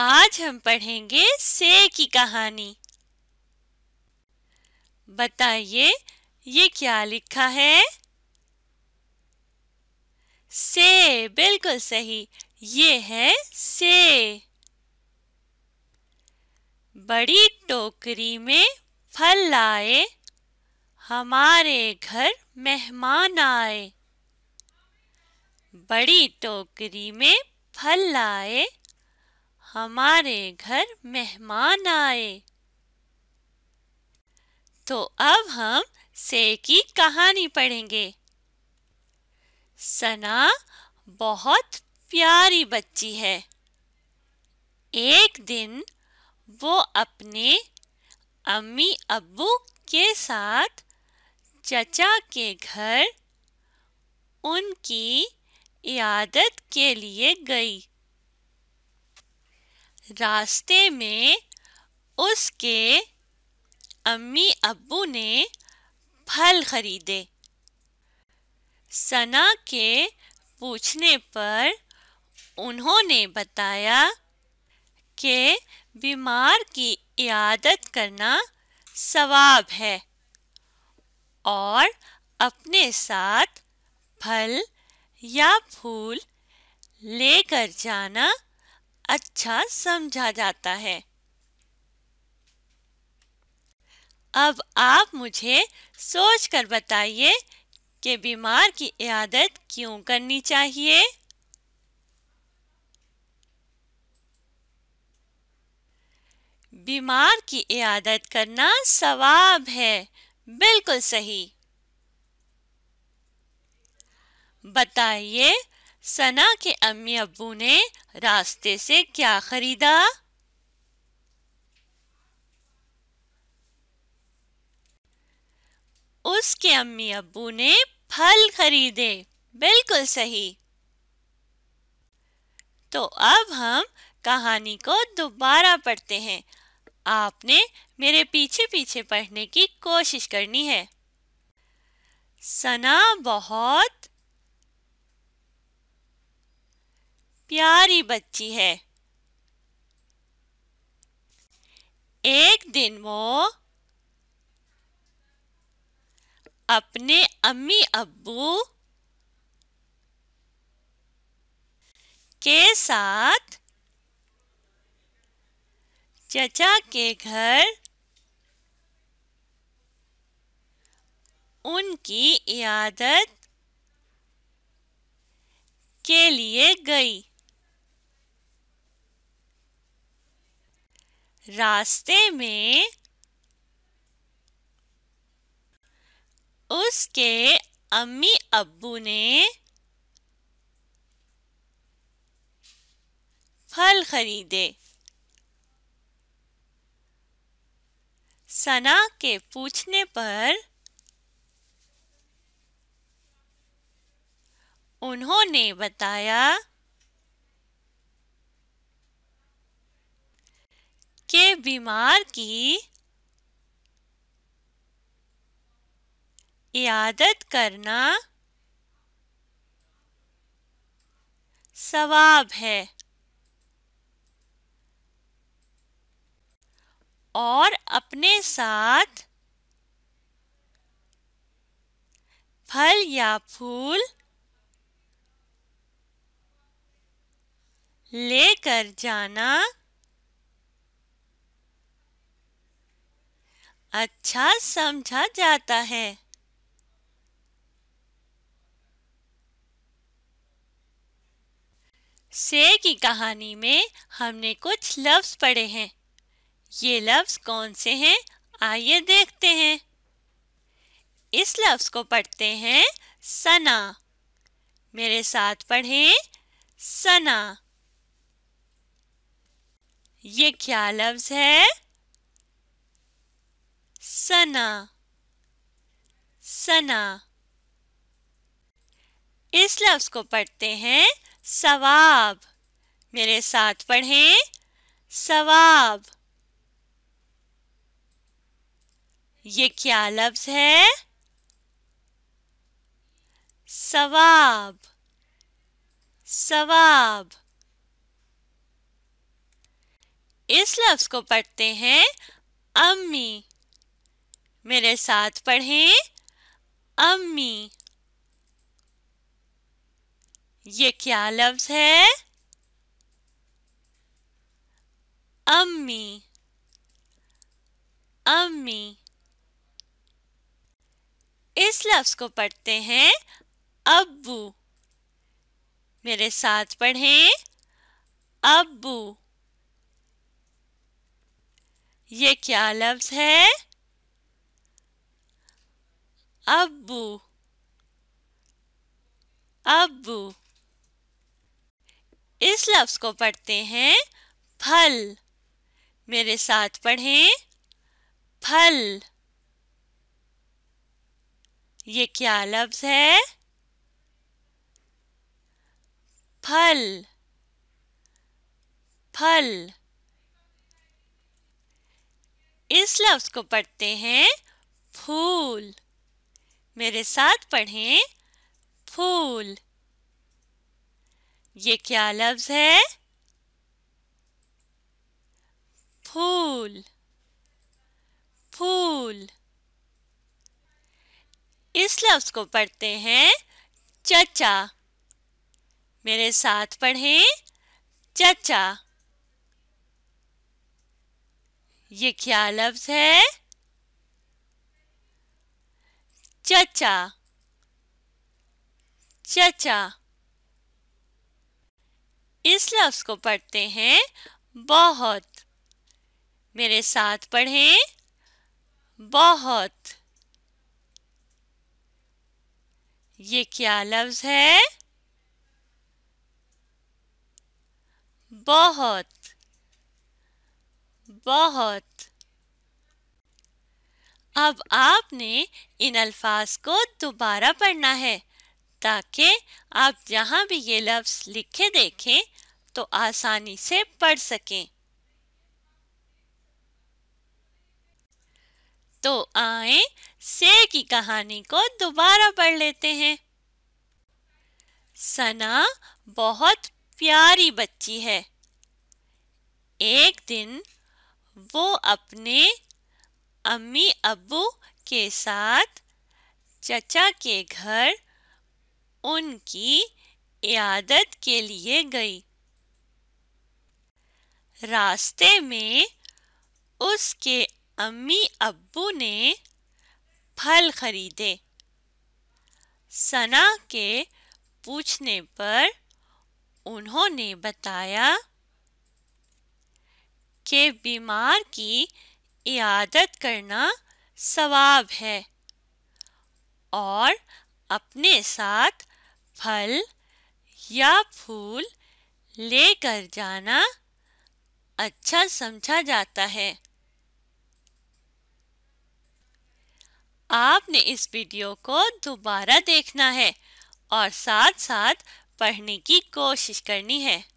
आज हम पढ़ेंगे से की कहानी बताइए ये क्या लिखा है से बिल्कुल सही ये है से बड़ी टोकरी में फल लाए हमारे घर मेहमान आए बड़ी टोकरी में फल लाए हमारे घर मेहमान आए तो अब हम से की कहानी पढ़ेंगे सना बहुत प्यारी बच्ची है एक दिन वो अपने अम्मी अब्बू के साथ चचा के घर उनकी यादत के लिए गई रास्ते में उसके अम्मी अब्बू ने फल खरीदे सना के पूछने पर उन्होंने बताया कि बीमार की इयादत करना सवाब है और अपने साथ फल या फूल लेकर जाना अच्छा समझा जाता है अब आप मुझे सोच कर बताइए कि बीमार की इयादत क्यों करनी चाहिए बीमार की इयादत करना सवाब है बिल्कुल सही बताइए सना के अम्मी अबू ने रास्ते से क्या खरीदा उसके अम्मी अबू ने फल खरीदे बिल्कुल सही तो अब हम कहानी को दोबारा पढ़ते हैं आपने मेरे पीछे पीछे पढ़ने की कोशिश करनी है सना बहुत प्यारी बच्ची है एक दिन वो अपने अम्मी अब्बू के साथ चचा के घर उनकी इयादत के लिए गई रास्ते में उसके अम्मी अब्बू ने फल खरीदे सना के पूछने पर उन्होंने बताया के बीमार की इयादत करना सवाब है और अपने साथ फल या फूल लेकर जाना अच्छा समझा जाता है से की कहानी में हमने कुछ लफ्ज पढ़े हैं ये लफ्ज कौन से हैं आइए देखते हैं इस लफ्ज को पढ़ते हैं सना मेरे साथ पढ़ें सना ये क्या लफ्ज है सना सना इस लफ्ज को पढ़ते हैं सवाब मेरे साथ पढ़ें सवाब ये क्या लफ्ज है सवाब सवाब इस लफ्ज को पढ़ते हैं अम्मी मेरे साथ पढ़ें अम्मी ये क्या लफ्ज है अम्मी अम्मी इस लफ्ज को पढ़ते हैं अब्बू मेरे साथ पढ़ें अब्बू ये क्या लफ्ज है Abu. Abu. इस लफ्ज को पढ़ते हैं फल मेरे साथ पढ़ें फल ये क्या लफ्ज है फल फल इस लफ्ज को पढ़ते हैं फूल मेरे साथ पढ़ें फूल ये क्या लफ्ज है फूल फूल इस लफ्ज को पढ़ते हैं चचा मेरे साथ पढ़ें चचा ये क्या लफ्ज है चचा चचा इस लफ्ज को पढ़ते हैं बहुत मेरे साथ पढ़ें बहुत ये क्या लफ्ज है बहुत बहुत अब आपने इन अल्फाज को दोबारा पढ़ना है ताकि आप जहाँ भी ये लफ्ज़ लिखे देखें तो आसानी से पढ़ सकें तो आए से की कहानी को दोबारा पढ़ लेते हैं सना बहुत प्यारी बच्ची है एक दिन वो अपने अम्मी अब्बू के साथ चचा के घर उनकी यादत के लिए गई रास्ते में उसके अम्मी अब्बू ने फल खरीदे सना के पूछने पर उन्होंने बताया कि बीमार की इयादत करना सवाब है और अपने साथ फल या फूल लेकर जाना अच्छा समझा जाता है आपने इस वीडियो को दोबारा देखना है और साथ साथ पढ़ने की कोशिश करनी है